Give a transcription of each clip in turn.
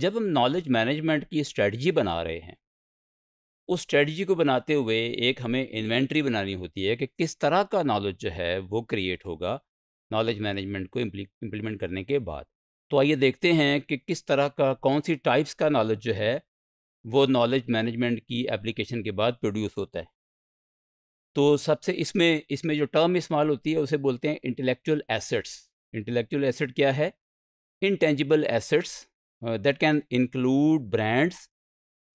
जब हम knowledge management की स्ट्रेटजी बना रहे हैं उस स्ट्रेटजी को बनाते हुए एक हमें इन्वेंट्री बनानी होती है कि किस तरह का नॉलेज जो है वो क्रिएट होगा नॉलेज मैनेजमेंट को इम्प्लीमेंट करने के बाद तो आइए देखते हैं कि किस तरह का कौन सी टाइप्स का नॉलेज जो है वो नॉलेज मैनेजमेंट की एप्लीकेशन के बाद प्रोड्यूस होता है तो सबसे इसमें इसमें जो टर्म इस्तेमाल होती है उसे बोलते हैं इंटेलेक्चुअल एसेट्स इंटेलेक्चुअल एसेट क्या है intangible assets uh, that can include brands,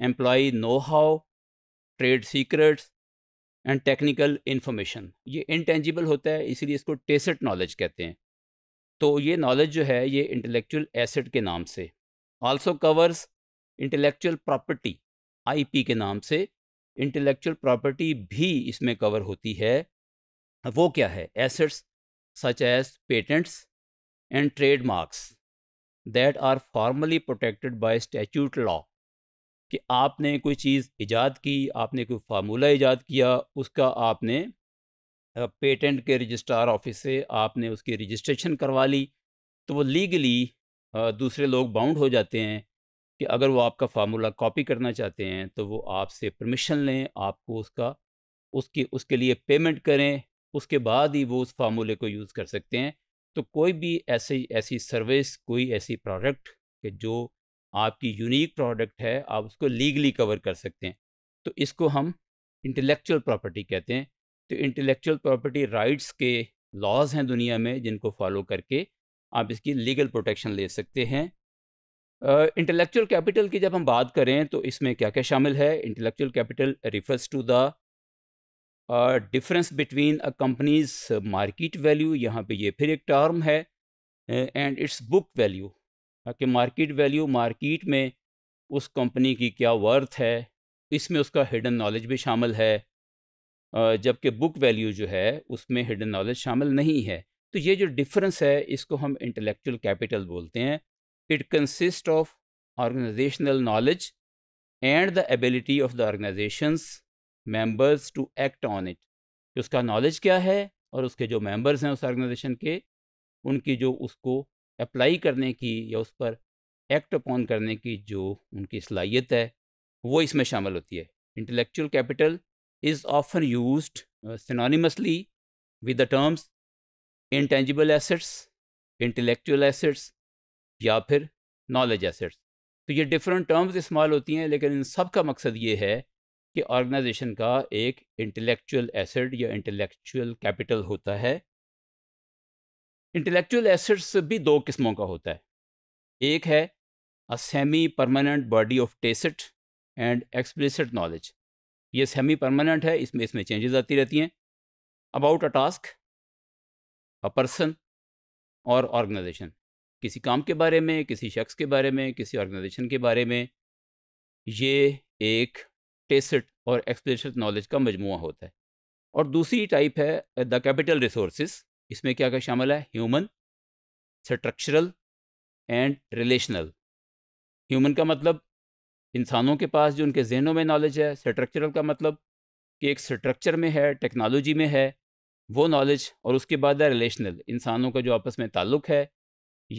employee know-how, trade secrets and technical information ये इनटेंजिबल होता है इसीलिए इसको टेसट नॉलेज कहते हैं तो ये नॉलेज जो है ये इंटेलेक्चुअल एसेट के नाम से also covers intellectual property IP के नाम से इंटेलेक्चुअल प्रॉपर्टी भी इसमें कवर होती है वो क्या है assets such as patents and trademarks that are formally protected by statute law कि आपने कोई चीज़ ईजाद की आपने कोई फार्मूला ईजाद किया उसका आपने पेटेंट के रजिस्ट्रार ऑफिस से आपने उसकी रजिस्ट्रेशन करवा ली तो वो लीगली दूसरे लोग बाउंड हो जाते हैं कि अगर वो आपका फार्मूला कॉपी करना चाहते हैं तो वो आपसे परमिशन लें आपको उसका उसकी उसके लिए पेमेंट करें उसके बाद ही वो उस फार्मूले को यूज़ कर सकते हैं तो कोई भी ऐसे ऐसी सर्विस कोई ऐसी प्रोडक्ट कि जो आपकी यूनिक प्रोडक्ट है आप उसको लीगली कवर कर सकते हैं तो इसको हम इंटेलेक्चुअल प्रॉपर्टी कहते हैं तो इंटेलेक्चुअल प्रॉपर्टी राइट्स के लॉज हैं दुनिया में जिनको फॉलो करके आप इसकी लीगल प्रोटेक्शन ले सकते हैं इंटेलेक्चुअल कैपिटल की जब हम बात करें तो इसमें क्या क्या शामिल है intellectual capital refers to the difference between a company's market value यहाँ पे ये फिर एक टर्म है एंड इट्स बुक वैल्यू कि मार्केट वैल्यू मार्केट में उस कंपनी की क्या वर्थ है इसमें उसका हिडन नॉलेज भी शामिल है जबकि बुक वैल्यू जो है उसमें हिडन नॉलेज शामिल नहीं है तो ये जो डिफरेंस है इसको हम इंटेलेक्चुअल कैपिटल बोलते हैं it consist of organisational knowledge and the ability of the organisation's members to act on it कि उसका नॉलेज क्या है और उसके जो मेंबर्स हैं उस ऑर्गेनाइजेशन के उनकी जो उसको अप्लाई करने की या उस पर एक्ट अपॉन करने की जो उनकी सलाहियत है वो इसमें शामिल होती है intellectual capital is often used synonymously with the terms intangible assets intellectual assets या फिर नॉलेज एसेट्स तो ये डिफरेंट टर्म्स इस्तेमाल होती हैं लेकिन इन सब का मकसद ये है कि ऑर्गेनाइजेशन का एक इंटेलेक्चुअल एसेट या इंटेलेक्चुअल कैपिटल होता है इंटेलेक्चुअल एसेट्स भी दो किस्मों का होता है एक है a semi permanent body of tacit and explicit knowledge ये सेमी परमानेंट है इसमें इसमें चेंजेस आती रहती हैं about a task a person और ऑर्गेनाइजेशन किसी काम के बारे में किसी शख्स के बारे में किसी ऑर्गेनाइजेशन के बारे में ये एक टेसिट और एक्सप्रेश नॉलेज का मजमु होता है और दूसरी टाइप है द कैपिटल रिसोर्स इसमें क्या क्या शामिल है human structural and relational human का मतलब इंसानों के पास जो उनके जहनों में नॉलेज है स्ट्रक्चरल का मतलब कि एक स्ट्रक्चर में है टेक्नोलॉजी में है वो नॉलेज और उसके बाद है रिलेशनल इंसानों का जो आपस में ताल्लुक़ है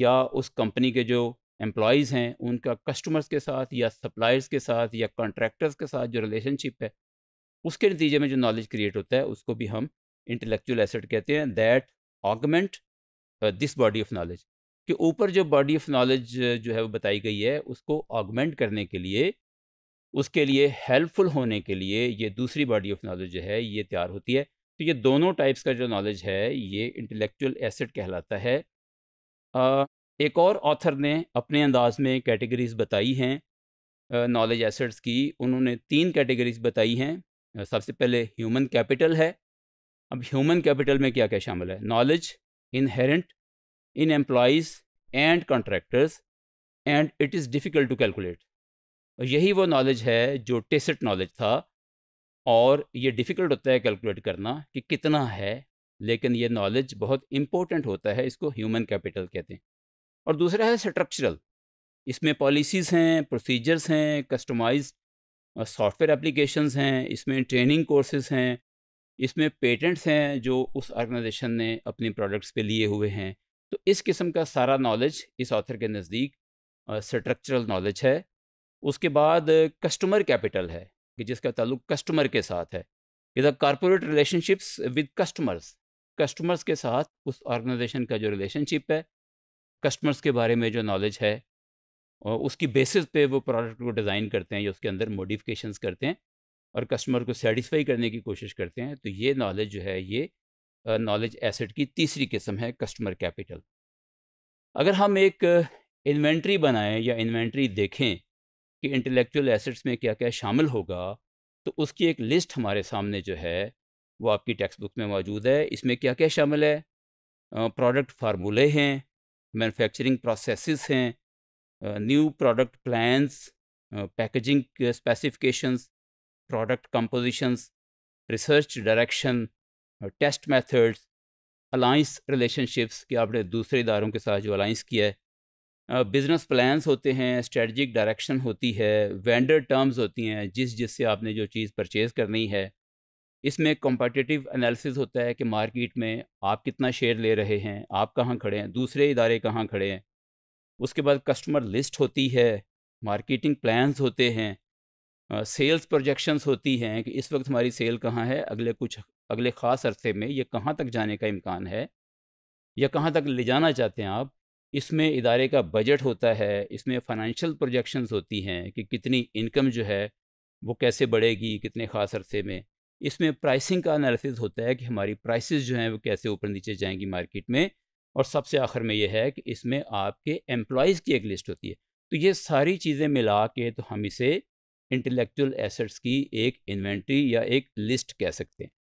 या उस कंपनी के जो एम्प्लॉज़ हैं उनका कस्टमर्स के साथ या सप्लायर्स के साथ या कॉन्ट्रैक्टर्स के साथ जो रिलेशनशिप है उसके नतीजे में जो नॉलेज क्रिएट होता है उसको भी हम इंटेलेक्चुअल एसेट कहते हैं that augment this body of knowledge के ऊपर जो बॉडी ऑफ नॉलेज जो है वो बताई गई है उसको ऑगमेंट करने के लिए उसके लिए हेल्पफुल होने के लिए ये दूसरी बॉडी ऑफ नॉलेज जो है ये तैयार होती है तो ये दोनों टाइप्स का जो नॉलेज है ये इंटेलेक्चुअल एसेट कहलाता है आ, एक और ऑथर ने अपने अंदाज में कैटेगरीज बताई हैं नॉलेज एसेट्स की उन्होंने तीन कैटेगरीज बताई हैं सबसे पहले ह्यूमन कैपिटल है अब ह्यूमन कैपिटल में क्या क्या शामिल है knowledge inherent in employees and contractors and it is difficult to calculate यही वो नॉलेज है जो टेसट नॉलेज था और ये डिफ़िकल्ट होता है कैलकुलेट करना कि कितना है लेकिन ये नॉलेज बहुत इम्पोर्टेंट होता है इसको ह्यूमन कैपिटल कहते हैं और दूसरा है स्ट्रक्चरल इसमें पॉलिसीज़ हैं प्रोसीजर्स हैं कस्टमाइज सॉफ्टवेयर एप्लीकेशन हैं इसमें ट्रेनिंग कोर्सेज हैं इसमें पेटेंट्स हैं जो उस ऑर्गेनाइजेशन ने अपने प्रोडक्ट्स पे लिए हुए हैं तो इस किस्म का सारा नॉलेज इस ऑथर के नज़दीक स्ट्रक्चरल नॉलेज है उसके बाद कस्टमर कैपिटल है कि जिसका ताल्लुक कस्टमर के साथ है इधर corporate relationships with customers customers के साथ उस ऑर्गेनाइजेशन का जो रिलेशनशिप है कस्टमर्स के बारे में जो नॉलेज है और उसकी बेसिस पे वो प्रोडक्ट को डिज़ाइन करते हैं या उसके अंदर मोडिफिकेशंस करते हैं और कस्टमर को सेटिस्फाई करने की कोशिश करते हैं तो ये नॉलेज जो है ये नॉलेज एसेट की तीसरी किस्म है कस्टमर कैपिटल अगर हम एक इन्वेंट्री बनाएं या इन्वेंट्री देखें कि इंटेलेक्चुअल एसेट्स में क्या क्या शामिल होगा तो उसकी एक लिस्ट हमारे सामने जो है वो आपकी टेक्स्ट बुक में मौजूद है इसमें क्या क्या शामिल है प्रोडक्ट फार्मूले हैं मैन्युफैक्चरिंग प्रोसेसेस हैं new product plans packaging specifications product compositions research direction test methods alliance relationships कि आपने दूसरे इदारों के साथ जो अलाइंस किया है बिज़नेस प्लान्स होते हैं स्ट्रेटजिक डायरेक्शन होती है वेंडर टर्म्स होती हैं जिस जिससे आपने जो चीज़ परचेज़ करनी है इसमें कॉम्पटिटिव एनालिसिस होता है कि मार्केट में आप कितना शेयर ले रहे हैं आप कहाँ खड़े हैं दूसरे इदारे कहाँ खड़े हैं उसके बाद कस्टमर लिस्ट होती है मार्केटिंग प्लान्स होते हैं सेल्स प्रोजेक्शंस होती हैं कि इस वक्त हमारी सेल कहाँ है अगले कुछ अगले ख़ास अरसे में ये कहाँ तक जाने का इम्कान है या कहाँ तक ले जाना चाहते हैं आप इसमें इदारे का बजट होता है इसमें फाइनेंशियल प्रोजेक्शंस होती हैं कि कितनी इनकम जो है वो कैसे बढ़ेगी कितने ख़ास अरसे में इसमें प्राइसिंग का एनालिसिस होता है कि हमारी प्राइसेस जो हैं वो कैसे ऊपर नीचे जाएंगी मार्केट में और सबसे आखिर में ये है कि इसमें आपके एम्प्लॉयज़ की एक लिस्ट होती है तो ये सारी चीज़ें मिला के तो हम इसे इंटेलेक्चुअल एसेट्स की एक इन्वेंट्री या एक लिस्ट कह सकते हैं